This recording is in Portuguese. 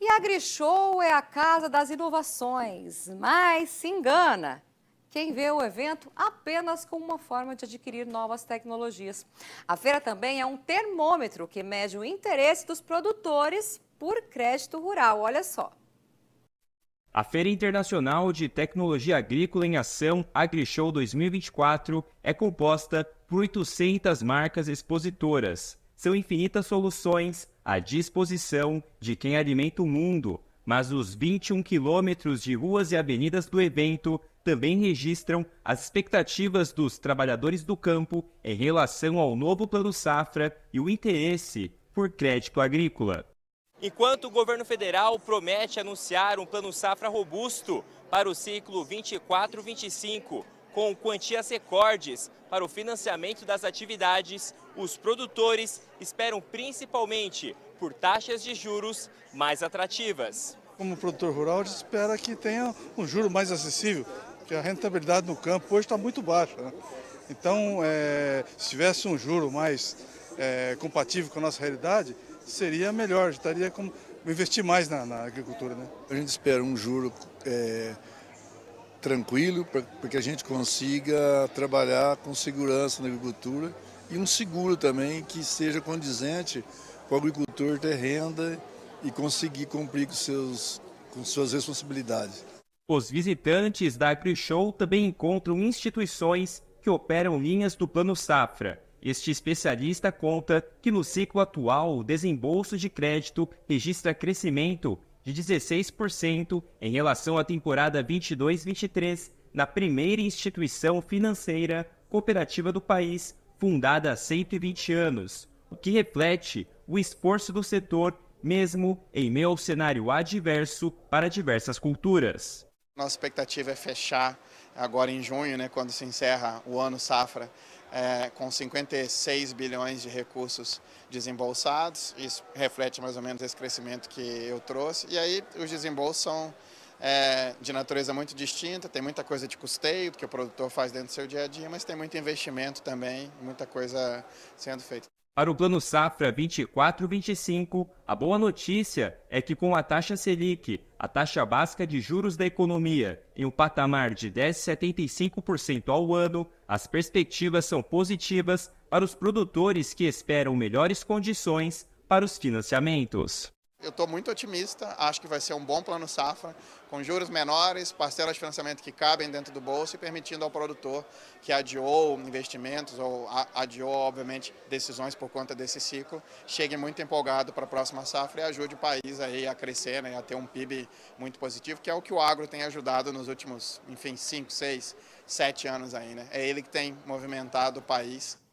E a Grishow é a casa das inovações, mas se engana quem vê o evento apenas como uma forma de adquirir novas tecnologias. A feira também é um termômetro que mede o interesse dos produtores por crédito rural, olha só. A Feira Internacional de Tecnologia Agrícola em Ação, AgriShow 2024, é composta por 800 marcas expositoras, são infinitas soluções à disposição de quem alimenta o mundo, mas os 21 quilômetros de ruas e avenidas do evento também registram as expectativas dos trabalhadores do campo em relação ao novo Plano Safra e o interesse por crédito agrícola. Enquanto o governo federal promete anunciar um Plano Safra robusto para o ciclo 24-25, com quantias recordes para o financiamento das atividades, os produtores esperam principalmente por taxas de juros mais atrativas. Como produtor rural, a gente espera que tenha um juro mais acessível, porque a rentabilidade no campo hoje está muito baixa. Né? Então, é, se tivesse um juro mais é, compatível com a nossa realidade, seria melhor, estaria como investir mais na, na agricultura. Né? A gente espera um juro é tranquilo para que a gente consiga trabalhar com segurança na agricultura e um seguro também que seja condizente para o agricultor ter renda e conseguir cumprir com, seus, com suas responsabilidades. Os visitantes da AgriShow também encontram instituições que operam linhas do Plano Safra. Este especialista conta que no ciclo atual o desembolso de crédito registra crescimento de 16% em relação à temporada 22-23 na primeira instituição financeira cooperativa do país fundada há 120 anos, o que reflete o esforço do setor mesmo em meio ao cenário adverso para diversas culturas. Nossa expectativa é fechar agora em junho, né, quando se encerra o ano safra, é, com 56 bilhões de recursos desembolsados. Isso reflete mais ou menos esse crescimento que eu trouxe. E aí os desembolsos são é, de natureza muito distinta, tem muita coisa de custeio que o produtor faz dentro do seu dia a dia, mas tem muito investimento também, muita coisa sendo feita. Para o Plano Safra 24-25, a boa notícia é que com a taxa Selic, a taxa básica de juros da economia, em um patamar de 10,75% ao ano, as perspectivas são positivas para os produtores que esperam melhores condições para os financiamentos. Eu estou muito otimista, acho que vai ser um bom plano safra, com juros menores, parcelas de financiamento que cabem dentro do bolso e permitindo ao produtor que adiou investimentos ou adiou, obviamente, decisões por conta desse ciclo, chegue muito empolgado para a próxima safra e ajude o país aí a crescer, né, a ter um PIB muito positivo, que é o que o agro tem ajudado nos últimos, enfim, 5, 6, 7 anos aí. Né? É ele que tem movimentado o país.